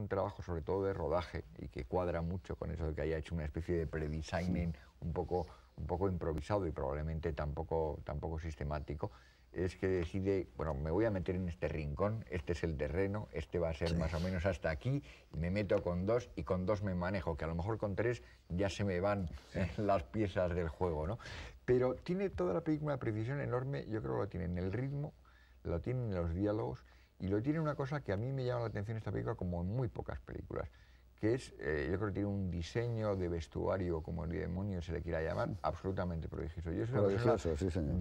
un trabajo sobre todo de rodaje y que cuadra mucho con eso de que haya hecho una especie de pre designing un, poco, un poco improvisado y probablemente tampoco, tampoco sistemático, es que decide, bueno, me voy a meter en este rincón, este es el terreno, este va a ser más o menos hasta aquí, me meto con dos y con dos me manejo, que a lo mejor con tres ya se me van eh, las piezas del juego, ¿no? Pero tiene toda la película una precisión enorme, yo creo que lo tiene en el ritmo, lo tiene en los diálogos, y lo tiene una cosa que a mí me llama la atención esta película como en muy pocas películas, que es, eh, yo creo que tiene un diseño de vestuario, como el demonio se le quiera llamar, absolutamente prodigioso. Yo soy una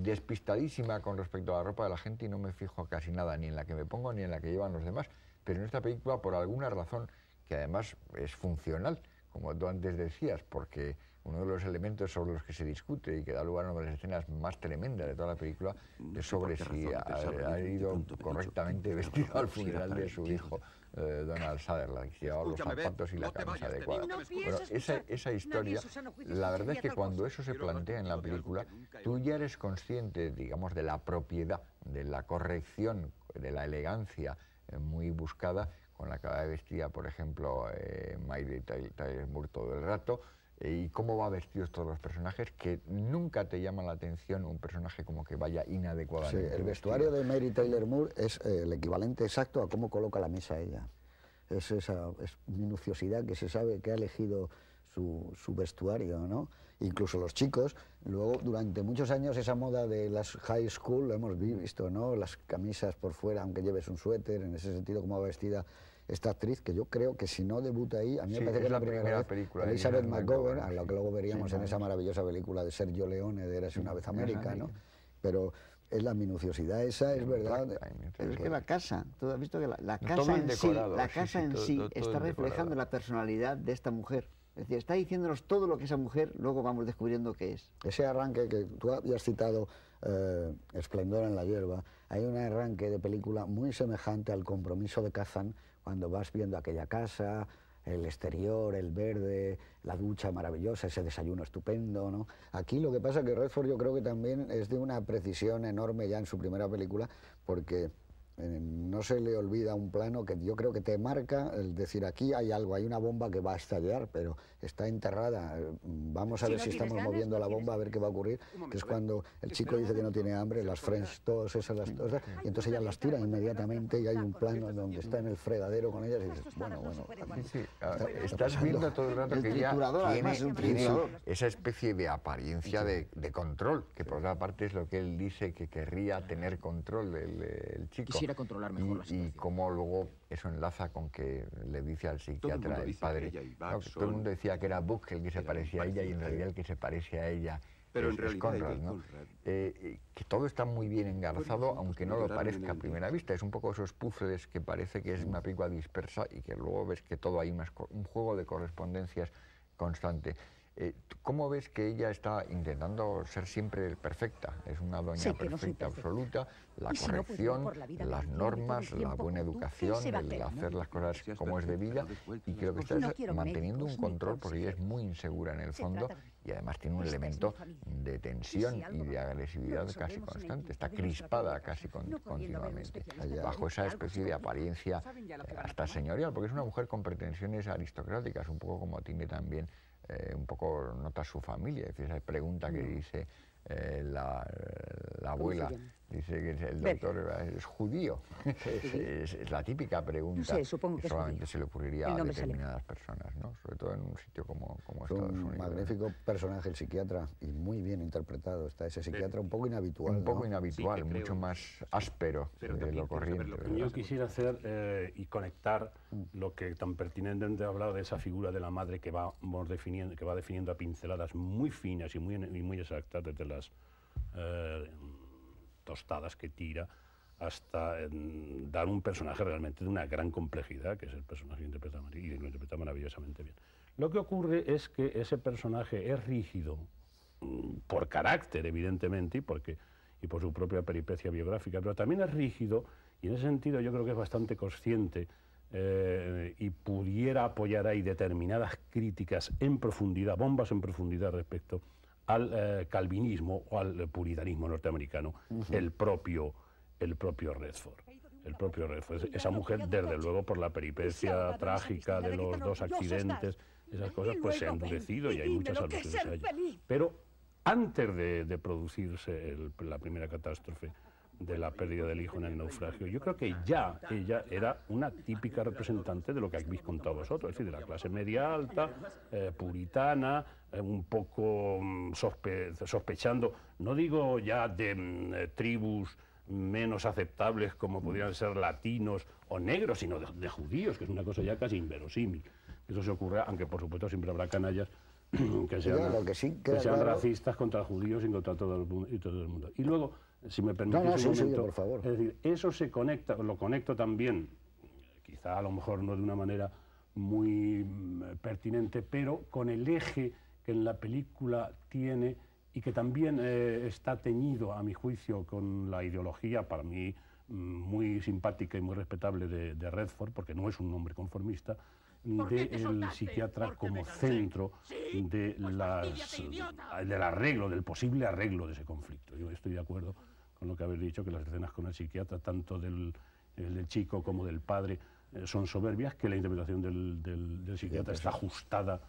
despistadísima con respecto a la ropa de la gente y no me fijo casi nada, ni en la que me pongo ni en la que llevan los demás. Pero en esta película, por alguna razón, que además es funcional, como tú antes decías, porque uno de los elementos sobre los que se discute y que da lugar a una de las escenas más tremendas de toda la película es sobre si ha, ido correctamente vestido al funeral de su hijo eh, Donald Sutherland, que llevaba los zapatos y la camisa adecuada. esa, historia, la verdad es que cuando eso se plantea en la película, tú ya eres consciente, digamos, de la propiedad, de la corrección, de la elegancia eh, muy buscada con la que vestía, por ejemplo, eh, y Tyler todo el rato, eh, y cómo va vestidos todos los personajes, que nunca te llama la atención un personaje como que vaya inadecuadamente. Sí, el vestuario de Mary Taylor Moore es eh, el equivalente exacto a cómo coloca la mesa ella. Es esa minuciosidad que se sabe que ha elegido su, su, vestuario, ¿no? Incluso los chicos, luego durante muchos años esa moda de las high school lo hemos visto, ¿no? Las camisas por fuera, aunque lleves un suéter, en ese sentido, cómo va vestida esta actriz que yo creo que si no debuta ahí, a mí me parece que es la primera, vez, película. Elizabeth McGovern, a lo que luego veríamos en esa maravillosa película de Sergio Leone de eres una vez América, ¿no? Pero es la minuciosidad esa, es verdad. Pero es que la casa, tú has visto que la, casa en sí, la casa en sí está reflejando la personalidad de esta mujer. Es decir, está diciéndonos todo lo que esa mujer luego vamos descubriendo qué es. Ese arranque que tú habías citado, eh, Esplendor en la hierba, hay un arranque de película muy semejante al compromiso de Kazan cuando vas viendo aquella casa, el exterior, el verde, la ducha maravillosa, ese desayuno estupendo, ¿no? Aquí lo que pasa es que Redford yo creo que también es de una precisión enorme ya en su primera película, porque eh, no se le olvida un plano que yo creo que te marca, el decir, aquí hay algo, hay una bomba que va a estallar, pero está enterrada. Eh, vamos a ver si estamos moviendo la bomba, a ver qué va a ocurrir. que es eh. cuando el chico dice que no tiene hambre, las friends, todas esas las cosas, y entonces ella las tira inmediatamente y hay un plano donde está en el fregadero con ellas y dices, bueno, bueno. Está estás todo el rato que ella esa especie de apariencia de, control, que por otra parte es lo que él dice que querría tener control del el chico controlar mejor y, como cómo luego eso enlaza con que le dice al psiquiatra el, padre. Que todo el mundo decía que era Buck el que se parecía a ella y en realidad el que se parece a ella. Pero es, Conrad, eh, eh, que todo está muy bien engarzado, aunque no lo parezca a primera vista. Es un poco esos puzzles que parece que es una película dispersa y que luego ves que todo hay más un juego de correspondencias constante. Eh, ¿Cómo ves que ella está intentando ser siempre perfecta? Es una doña perfecta absoluta. La pues, corrección, las normas, la buena educación, el hacer, las cosas como es debida. Y creo que está manteniendo un control porque ella es muy insegura en el fondo y además tiene un elemento de tensión y de agresividad casi constante. Está crispada casi continuamente, bajo esa especie de apariencia hasta señorial, porque es una mujer con pretensiones aristocráticas, un poco como tiene también eh, un poco nota su familia, esa pregunta que mm. dice eh, la, abuela, Dice que el doctor es judío. Es, la típica pregunta supongo que, solamente se le ocurriría a determinadas personas, ¿no? sobre todo en un sitio como, como Estados Unidos. Un magnífico personaje el psiquiatra y muy bien interpretado. Está ese psiquiatra un poco inhabitual. Un poco inhabitual, mucho más áspero de lo corriente. Yo quisiera hacer eh, y conectar lo que tan pertinentemente ha hablado de esa figura de la madre que va, definiendo, que va definiendo a pinceladas muy finas y muy, y muy exactas de las... Eh, tostadas que tira, hasta em, dar un personaje realmente de una gran complejidad, que es el personaje que interpreta y lo interpreta maravillosamente bien. Lo que ocurre es que ese personaje es rígido, mm, por carácter evidentemente y, porque, y por su propia peripecia biográfica, pero también es rígido y en ese sentido yo creo que es bastante consciente eh, y pudiera apoyar ahí determinadas críticas en profundidad, bombas en profundidad respecto al eh, calvinismo o al eh, puritanismo norteamericano el, propio, el propio Redford. El propio Esa mujer, desde luego, por la peripecia trágica de los dos accidentes, esas cosas, pues se ha endurecido y hay muchas alusiones Pero antes de, producirse la primera catástrofe, de la pérdida del hijo en el naufragio. Yo creo que ya ella era una típica representante de lo que habéis contado vosotros, es decir, de la clase media alta, eh, puritana, eh, un poco mm, sospechando, no digo ya de mm, eh, tribus menos aceptables como pudieran ser latinos o negros, sino de, de, judíos, que es una cosa ya casi inverosímil. Eso se ocurre, aunque por supuesto siempre habrá canallas que sean, racistas contra judíos y contra todo el mundo. Y, todo el mundo. y luego, si me permite es decir, eso se conecta, lo conecto también, quizá a lo mejor no de una manera muy mm, pertinente, pero con el eje que en la película tiene y que también eh, está teñido, a mi juicio, con la ideología, para mí mm, muy simpática y muy respetable de, de Redford, porque no es un hombre conformista, del psiquiatra como centro pues de del arreglo, del posible arreglo de ese conflicto. Yo estoy de acuerdo con lo que habéis dicho, que las escenas con el psiquiatra, tanto del, chico como del padre, eh, son soberbias, que la interpretación del, psiquiatra está ajustada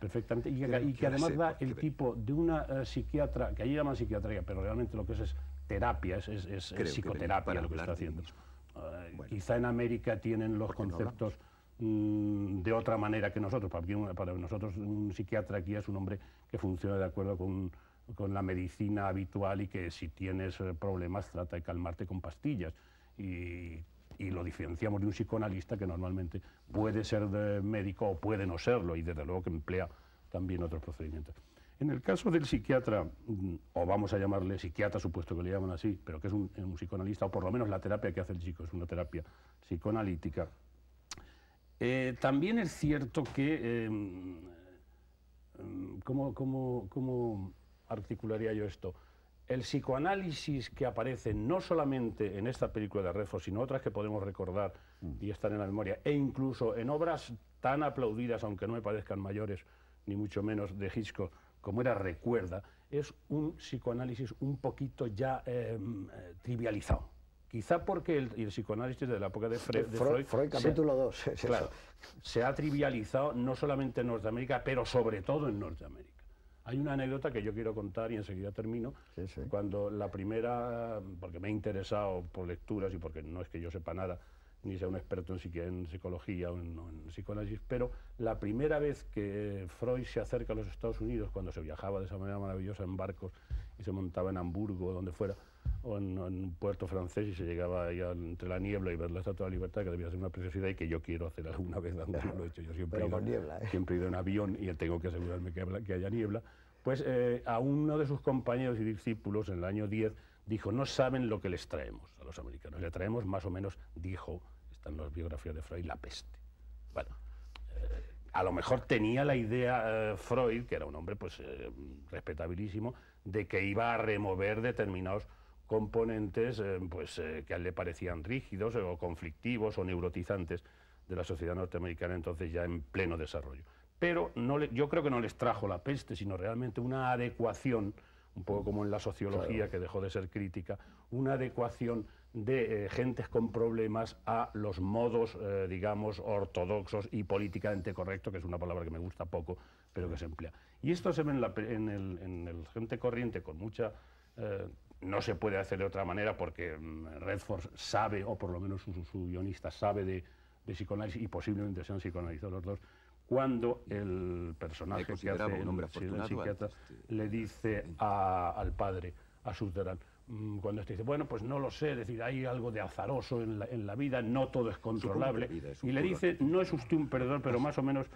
perfectamente y que, además da el tipo de una eh, psiquiatra, que allí llaman psiquiatría, pero realmente lo que es es terapia, es, psicoterapia lo que está haciendo. Eh, quizá en América tienen los conceptos Mm, de otra manera que nosotros. Para, nosotros un psiquiatra aquí es un hombre que funciona de acuerdo con, la medicina habitual y que si tienes eh, problemas trata de calmarte con pastillas. Y, lo diferenciamos de un psicoanalista que normalmente puede ser médico o puede no serlo y desde luego que emplea también otros procedimientos. En el caso del psiquiatra, mm, o vamos a llamarle psiquiatra, supuesto que le llaman así, pero que es un, un psicoanalista, o por lo menos la terapia que hace el chico es una terapia psicoanalítica, eh, también es cierto que, em, em, ¿cómo, articularía yo esto? El psicoanálisis que aparece no solamente en esta película de Refo, sino otras que podemos recordar mm. y están en la memoria, e incluso en obras tan aplaudidas, aunque no me parezcan mayores, ni mucho menos de Hitchcock, como era Recuerda, es un psicoanálisis un poquito ya em, eh, trivializado. Quizá porque el, psicoanálisis de la época de, Freud... capítulo 2, Se ha trivializado no solamente en Norteamérica, pero sobre todo en Norteamérica. Hay una anécdota que yo quiero contar y enseguida termino. Cuando la primera, porque me he interesado por lecturas y porque no es que yo sepa nada, ni sea un experto en, en psicología o en, psicoanálisis, pero la primera vez que Freud se acerca a los Estados Unidos, cuando se viajaba de esa manera maravillosa en barcos y se montaba en Hamburgo o donde fuera, o en, un puerto francés y se llegaba ahí entre la niebla y ver la Estatua de la Libertad, que debía ser una preciosidad y que yo quiero hacer alguna vez, aunque lo he hecho. Yo siempre, he ido, ¿eh? siempre he ido en avión y tengo que asegurarme que, que haya niebla. Pues eh, a uno de sus compañeros y discípulos en el año 10 dijo, no saben lo que les traemos a los americanos, le traemos más o menos, dijo, están las biografías de Freud, la peste. Bueno, eh, a lo mejor tenía la idea Freud, que era un hombre pues respetabilísimo, de que iba a remover determinados componentes eh, pues, eh, que a él le parecían rígidos eh, o conflictivos o neurotizantes de la sociedad norteamericana entonces ya en pleno desarrollo. Pero no yo creo que no les trajo la peste, sino realmente una adecuación, un poco como en la sociología que dejó de ser crítica, una adecuación de gentes con problemas a los modos, digamos, ortodoxos y políticamente correctos, que es una palabra que me gusta poco, pero que se emplea. Y esto se ve en, la, el, gente corriente con mucha no se puede hacer de otra manera porque mm, Redford sabe, o por lo menos su, guionista sabe de, de, psicoanálisis y posiblemente sean psicoanalizado los dos, cuando el personaje que hace el, psiquiatra le este dice al padre, a Sutherland, mm, cuando este dice, bueno, pues no lo sé, es decir, hay algo de azaroso en la, en la vida, no todo es controlable. y le dice, no es usted un perdedor, pero pues más o menos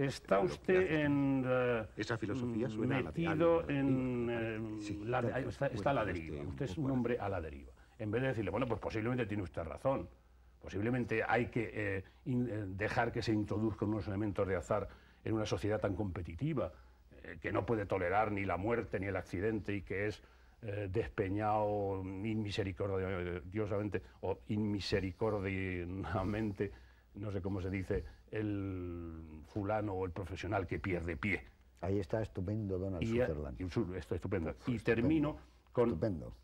Está usted en, eh, Esa filosofía metido en... está, a la deriva. Usted es un hombre a la deriva. En vez de decirle, bueno, pues posiblemente tiene usted razón. Posiblemente hay que eh, eh, dejar que se introduzcan unos elementos de azar en una sociedad tan competitiva, que no puede tolerar ni la muerte ni el accidente y que es despeñado inmisericordiosamente o inmisericordiamente no sé cómo se dice, el fulano o el profesional que pierde pie. Ahí está estupendo Donald Sutherland. Y, estupendo. y termino con... Estupendo.